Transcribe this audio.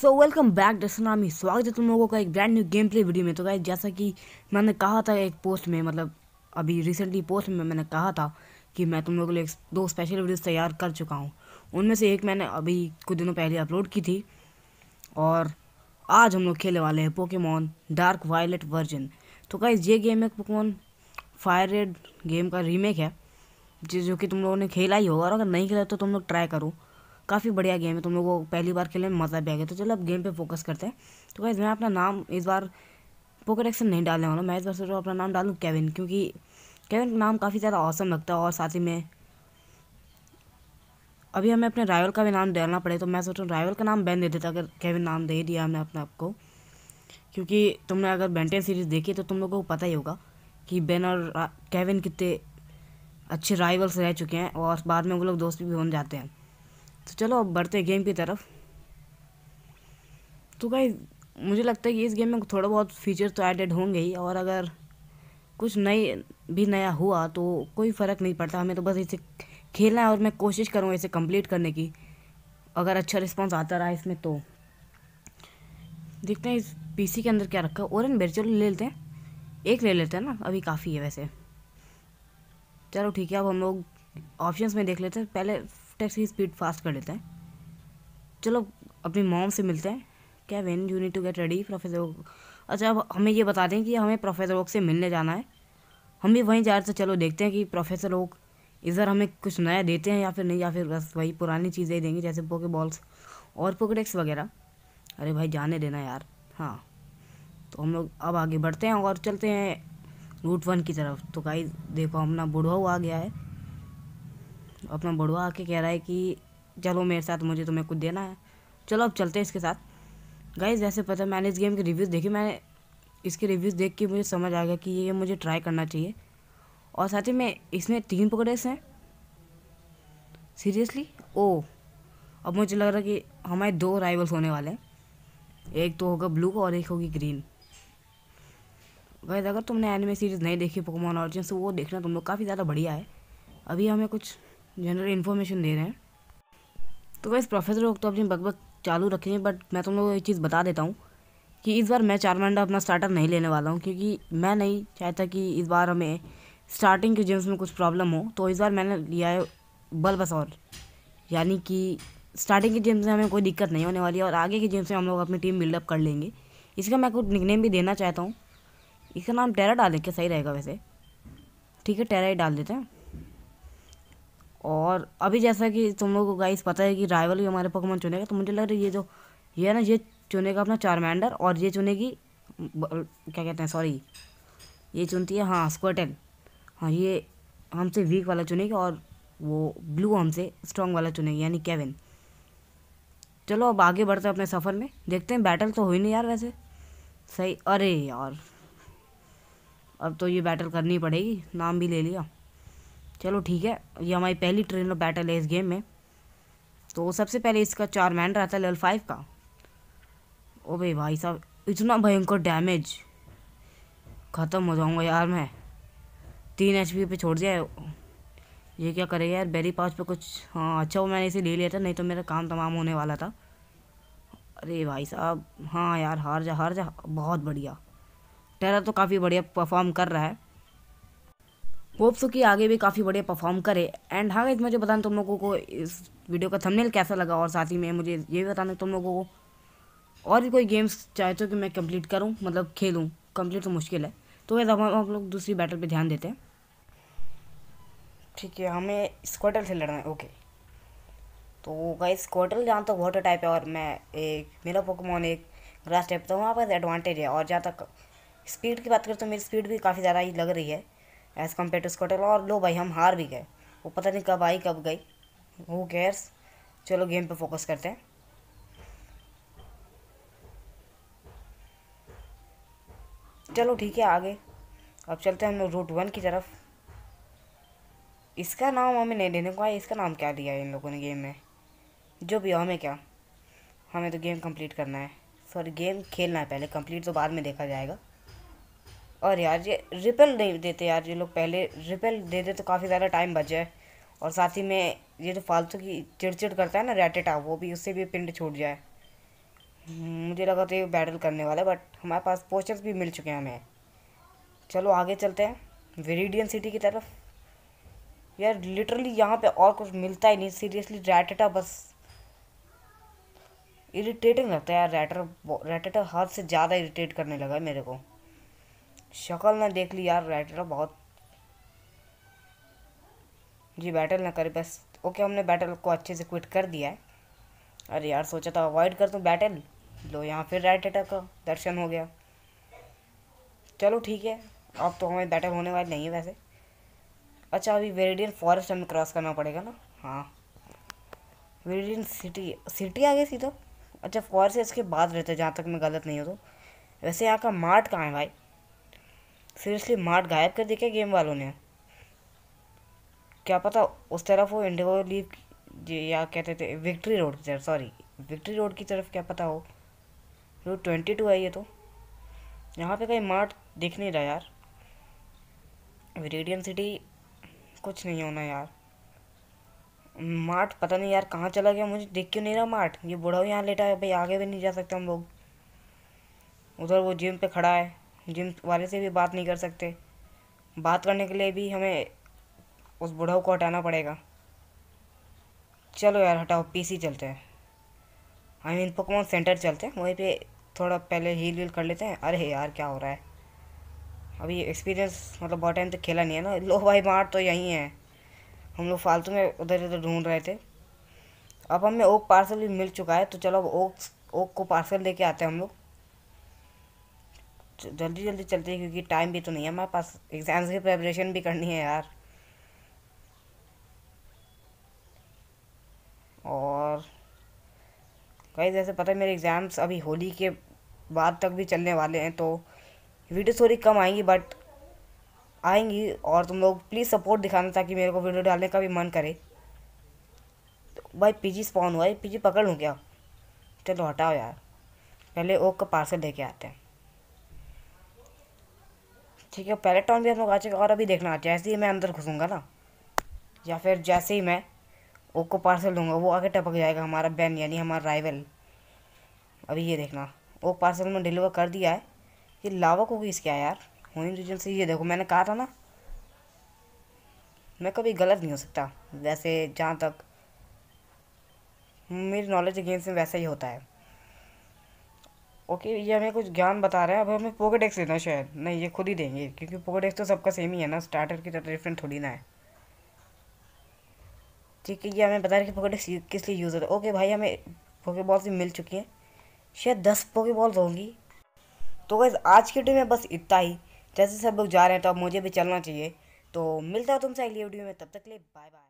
so welcome back tsunami स्वागत है तुम लोगों का एक brand new game play video में तो गाइज जैसा कि मैंने कहा था एक पोस्ट में मतलब अभी रिसेंटली पोस्ट में मैंने कहा था कि मैं तुम लोगों के लिए दो स्पेशल वीडियोस तैयार कर चुका हूँ उनमें से एक मैंने अभी कुछ दिनों पहले अपलोड की थी और आज हम लोग खेलने वाले हैं पोकेमॉन डार्क वायलेट वर्जन तो गाइज ये गेम है पोकेमॉन फायर रेड गेम का रीमेक है जो कि तुम लोगों ने खेला ही होगा और अगर नहीं खेला तो तुम लोग ट्राई करो काफ़ी बढ़िया गेम है तुम लोग को पहली बार खेलने में मज़ा भी आ गया तो चलो अब गेम पे फोकस करते हैं तो गाइज मैं अपना नाम इस बार पोकेट एक्शन नहीं डालने वाला मैं इस बार सोच रहा अपना नाम डालूँ केविन क्योंकि केविन का नाम काफ़ी ज़्यादा औसम लगता है और साथ ही में अभी हमें अपने राइवल का भी नाम डालना पड़े तो मैं सोच रहा हूँ राइवल का नाम बैन दे देता अगर केविन नाम दे दिया हमने अपने आप को क्योंकि तुमने अगर बेंटेन सीरीज़ देखी तो तुम लोगों को पता ही होगा कि बेन और केविन कितने अच्छे राइवल्स रह चुके हैं और बाद में वो लोग दोस्त भी होने जाते हैं तो चलो अब बढ़ते गेम की तरफ तो भाई मुझे लगता है कि इस गेम में थोड़ा बहुत फीचर तो एडेड होंगे ही और अगर कुछ नई भी नया हुआ तो कोई फ़र्क नहीं पड़ता हमें तो बस इसे खेलना है और मैं कोशिश करूँगा इसे कंप्लीट करने की अगर अच्छा रिस्पांस आता रहा इसमें तो देखते हैं इस पीसी के अंदर क्या रखा है ओरन बेर चलो ले लेते हैं एक ले लेते हैं ना अभी काफ़ी है वैसे चलो ठीक है अब हम लोग ऑप्शन में देख लेते हैं पहले टैक्स की स्पीड फास्ट कर लेता है चलो अपनी मॉम से मिलते हैं क्या when you need to get ready professor Oak अच्छा अब हमें ये बता दें कि हमें प्रोफेसर ओक से मिलने जाना है हम भी वहीं जा रहे थे तो चलो देखते हैं कि प्रोफेसर ओक इधर हमें कुछ नया देते हैं या फिर नहीं या फिर बस वही पुरानी चीज़ें ही देंगे जैसे पोके बॉल्स और पोकेटेक्स वगैरह अरे भाई जाने देना यार हाँ तो हम लोग अब आगे बढ़ते हैं और चलते हैं रूट वन की तरफ तो गाइस देखो अपना बुढ़वा हुआ आ गया है अपना बड़ुआ आके कह रहा है कि चलो मेरे साथ मुझे तुम्हें कुछ देना है चलो अब चलते हैं इसके साथ गाइज वैसे पता मैंने इस गेम के रिव्यूज़ देखे मैंने इसके रिव्यूज़ देख के मुझे समझ आ गया कि ये मुझे ट्राई करना चाहिए और साथ ही में इसमें तीन पकड़ेस हैं सीरियसली ओ अब मुझे लग रहा है कि हमारे दो राइवल्स होने वाले हैं एक तो होगा ब्लू और एक होगी ग्रीन गाइज अगर तुमने एनिमे सीरीज़ नहीं देखी पोकमॉन ऑरिजिन तो वो देखना तुम लोग काफ़ी ज़्यादा बढ़िया है अभी हमें कुछ जनरल इन्फॉर्मेशन दे रहे हैं तो वैसे प्रोफेसर लोग तो अपनी बकबक चालू रखेंगे बट मैं तुम लोगों को एक चीज़ बता देता हूँ कि इस बार मैं चारमांडा अपना स्टार्टअप नहीं लेने वाला हूँ क्योंकि मैं नहीं चाहता कि इस बार हमें स्टार्टिंग के जिम्स में कुछ प्रॉब्लम हो तो इस बार मैंने लिया है और यानी कि स्टार्टिंग के जिम्स में हमें कोई दिक्कत नहीं होने वाली है और आगे के जिम्स में हम लोग अपनी टीम बिल्डअप कर लेंगे इसका मैं कुछ निकनेम भी देना चाहता हूँ इसका नाम टेरा डाल के सही रहेगा वैसे ठीक है टेरा ही डाल देते हैं और अभी जैसा कि तुम लोगों को गाइस पता है कि राइवल भी हमारे पकवान चुनेगा तो मुझे लग रहा है ये जो ये है ना ये चुनेगा अपना मैंडर और ये चुनेगी क्या कहते हैं सॉरी ये चुनती है हाँ स्क्वेटल हाँ ये हमसे वीक वाला चुनेगी और वो ब्लू हमसे स्ट्रॉन्ग वाला चुनेगी यानी केविन चलो अब आगे बढ़ते हैं अपने सफ़र में देखते हैं बैटल तो हुई नहीं यार वैसे सही अरे यार अब तो ये बैटल करनी पड़ेगी नाम भी ले लिया चलो ठीक है ये हमारी पहली ट्रेन ऑफ बैटल है इस गेम में तो सबसे पहले इसका चार मैन रहता है लेवल फाइव का ओ भाई भाई साहब इतना भयंकर डैमेज ख़त्म हो जाऊंगा यार मैं तीन एच पे छोड़ दिया ये क्या करेगा यार बेरी पाउच पे कुछ हाँ अच्छा वो मैंने इसे ले लिया था नहीं तो मेरा काम तमाम होने वाला था अरे भाई साहब हाँ यार हार जा हार जा बहुत बढ़िया टेरा तो काफ़ी बढ़िया परफॉर्म कर रहा है होप्स कि आगे भी काफ़ी बढ़िया परफॉर्म करे एंड हाँ इस मुझे बताना तुम लोगों को इस वीडियो का थंबनेल कैसा लगा और साथ ही में मुझे ये भी बताना तुम लोगों को और भी कोई गेम्स चाहे तो कि मैं कंप्लीट करूँ मतलब खेलूँ कंप्लीट तो मुश्किल है तो वैसे हम लोग दूसरी बैटल पर ध्यान देते हैं ठीक है हमें स्क्वाटर से लड़ना है ओके तो गाइस स्क्वाटर जहाँ तक वाटर टाइप है और मैं एक मेरा पोकमोन एक ग्रास टाइप तो वहाँ पर एडवांटेज है और जहाँ तक स्पीड की बात करें तो मेरी स्पीड भी काफ़ी ज़्यादा ही लग रही है एज़ कम्पेयर टू स्कॉटल और लो भाई हम हार भी गए वो पता नहीं कब आई कब गई हु केयर्स चलो गेम पे फोकस करते हैं चलो ठीक है आगे अब चलते हैं हम लोग रूट वन की तरफ इसका नाम हमें नहीं देने को आया इसका नाम क्या दिया है इन लोगों ने गेम में जो भी हो हमें क्या हमें तो गेम कंप्लीट करना है सॉरी गेम खेलना है पहले कंप्लीट तो बाद में देखा जाएगा और यार ये रिपेल नहीं देते यार ये लोग पहले रिपेल दे दे तो काफ़ी ज़्यादा टाइम बच जाए और साथ ही में ये जो फालतू की चिड़चिड़ करता है ना रेटेटा वो भी उससे भी पिंड छूट जाए हम्म, मुझे लगा तो ये बैटल करने वाला है बट हमारे पास पोस्टर्स भी मिल चुके हैं हमें चलो आगे चलते हैं वेरीडियन सिटी की तरफ यार लिटरली यहाँ पे और कुछ मिलता ही नहीं सीरियसली रैटेटा बस इरीटेटिंग लगता है यार रैटर रेटेटा हर से ज़्यादा इरीटेट करने लगा है मेरे को शक्ल ना देख ली यार राइटर बहुत जी बैटल ना करे बस ओके हमने बैटल को अच्छे से क्विट कर दिया है अरे यार सोचा था अवॉइड कर दूँ बैटल लो यहाँ फिर राइट अटैक का दर्शन हो गया चलो ठीक है अब तो हमें बैटल होने वाले नहीं है वैसे अच्छा अभी वेरिडियन फॉरेस्ट हमें क्रॉस करना पड़ेगा ना हाँ वेरिडियन सिटी सिटी आ गई सीधा अच्छा फॉरेस्ट इसके बाद रहते जहाँ तक मैं गलत नहीं हो तो वैसे यहाँ का मार्ट कहाँ है भाई सीरियसली मार्ट गायब कर दिया गेम वालों ने क्या पता उस तरफ वो इंडिगो लीग या कहते थे विक्ट्री रोड की तरफ सॉरी विक्ट्री रोड की तरफ क्या पता हो रोड ट्वेंटी टू आई ये तो यहाँ पे कहीं मार्ट दिख नहीं रहा यार रेडियन सिटी कुछ नहीं होना यार मार्ट पता नहीं यार कहाँ चला गया मुझे देख क्यों नहीं रहा मार्ट ये बूढ़ा यहाँ लेटा है भाई आगे भी नहीं जा सकते हम लोग उधर वो जिम पे खड़ा है जिम वाले से भी बात नहीं कर सकते बात करने के लिए भी हमें उस बुढ़ाऊ को हटाना पड़ेगा चलो यार हटाओ पीसी चलते हैं आई मीन पकवान सेंटर चलते हैं वहीं पे थोड़ा पहले हील वील कर लेते हैं अरे यार क्या हो रहा है अभी एक्सपीरियंस मतलब बहुत टाइम तो खेला नहीं है ना लो भाई मार तो यहीं है हम लोग फालतू में उधर उधर ढूंढ रहे थे अब हमें ओक पार्सल भी मिल चुका है तो चलो अब ओक ओक को पार्सल लेके आते हैं हम लोग जल्दी जल्दी चलते हैं क्योंकि टाइम भी तो नहीं है हमारे पास एग्ज़ाम्स की प्रेपरेशन भी करनी है यार और कई जैसे पता है मेरे एग्ज़ाम्स अभी होली के बाद तक भी चलने वाले हैं तो वीडियो थोड़ी कम आएंगी बट आएंगी और तुम लोग प्लीज़ सपोर्ट दिखाना ताकि मेरे को वीडियो डालने का भी मन करे तो भाई पीजी स्पॉन हुआ है पीजी पकड़ लूँ क्या चलो हटाओ यार पहले ओक का पार्सल लेके आते हैं ठीक है पहले टाउन भी हम लोग आ चुके और अभी देखना जैसे ही मैं अंदर घुसूँगा ना या फिर जैसे ही मैं ओको पार्सल लूँगा वो आगे टपक जाएगा हमारा बैन यानी हमारा राइवल अभी ये देखना वो पार्सल में डिलीवर कर दिया है ये लावा होगी इसके आया यार होनी रीजन से ये देखो मैंने कहा था ना मैं कभी गलत नहीं हो सकता वैसे जहाँ तक मेरी नॉलेज अगेंस्ट में वैसा ही होता है ओके ये हमें कुछ ज्ञान बता रहा है अब हमें पोकेडेक्स देना शायद नहीं ये खुद ही देंगे क्योंकि एक्स तो सबका सेम ही है ना स्टार्टर की तरह डिफरेंट थोड़ी ना है ठीक है ये हमें बता रहा है कि एक्स किस लिए यूज़ होता है ओके भाई हमें पोकेबॉल्स भी मिल चुकी हैं शायद दस बॉल्स होंगी तो बस आज की वीडियो में बस इतना ही जैसे सब लोग जा रहे हैं तो अब मुझे भी चलना चाहिए तो मिलता हूँ तुमसे अगली वीडियो में तब तक ले बाय बाय